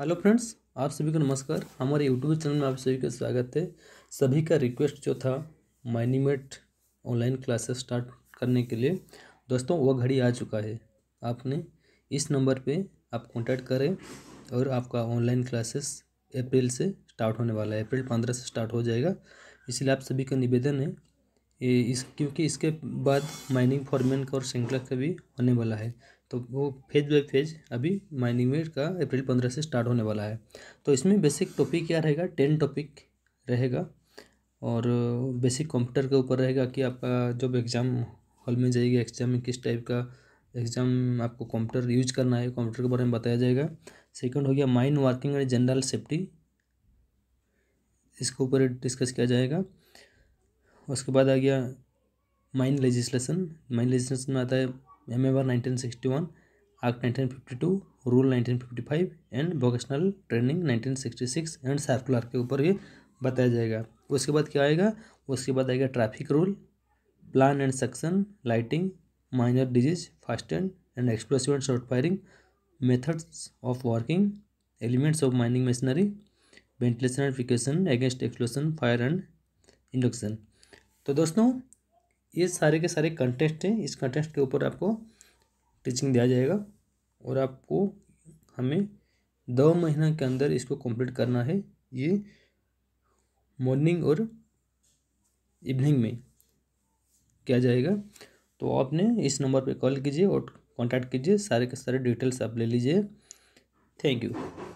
hello friends आप सभी को नमस्कार हमारे यूट्यूब चैनल में आप सभी का स्वागत है सभी का रिक्वेस्ट जो था माइनीमेट ऑनलाइन क्लासेस स्टार्ट करने के लिए दोस्तों वह घड़ी आ चुका है आपने इस नंबर पे आप कॉन्टैक्ट करें और आपका ऑनलाइन क्लासेस अप्रैल से स्टार्ट होने वाला है अप्रैल पंद्रह से स्टार्ट हो जाएगा इसलिए आप सभी का निवेदन है ये इस क्योंकि इसके बाद माइनिंग फॉर्मेन का और श्रृंखला का भी होने वाला है तो वो फेज बाई फेज अभी माइनिंग में का अप्रैल पंद्रह से स्टार्ट होने वाला है तो इसमें बेसिक टॉपिक क्या रहेगा टेन टॉपिक रहेगा और बेसिक कंप्यूटर के ऊपर रहेगा कि आपका जब एग्ज़ाम हॉल में जाएगा एग्ज़ाम में किस टाइप का एग्ज़ाम आपको कंप्यूटर यूज करना है कंप्यूटर के बारे में बताया जाएगा सेकंड हो गया mine working and general safety इसके ऊपर डिस्कस किया जाएगा उसके बाद आ गया माइंड लेजिस्लेशन माइंड लेजिस्लेशन में आता है member nineteen sixty one act nineteen fifty two rule nineteen fifty five and vocational training nineteen sixty six and circular के ऊपर ये बताया जाएगा उसके बाद क्या आएगा उसके बाद आएगा traffic rule plan and section lighting miner disease fast and and explosive and short firing methods of working elements of mining machinery ventilation and फिकेशन against explosion fire and induction तो दोस्तों ये सारे के सारे कंटेस्ट हैं इस कंटेस्ट के ऊपर आपको टीचिंग दिया जाएगा और आपको हमें दो महीना के अंदर इसको कंप्लीट करना है ये मॉर्निंग और इवनिंग में किया जाएगा तो आपने इस नंबर पे कॉल कीजिए और कांटेक्ट कीजिए सारे के सारे डिटेल्स आप ले लीजिए थैंक यू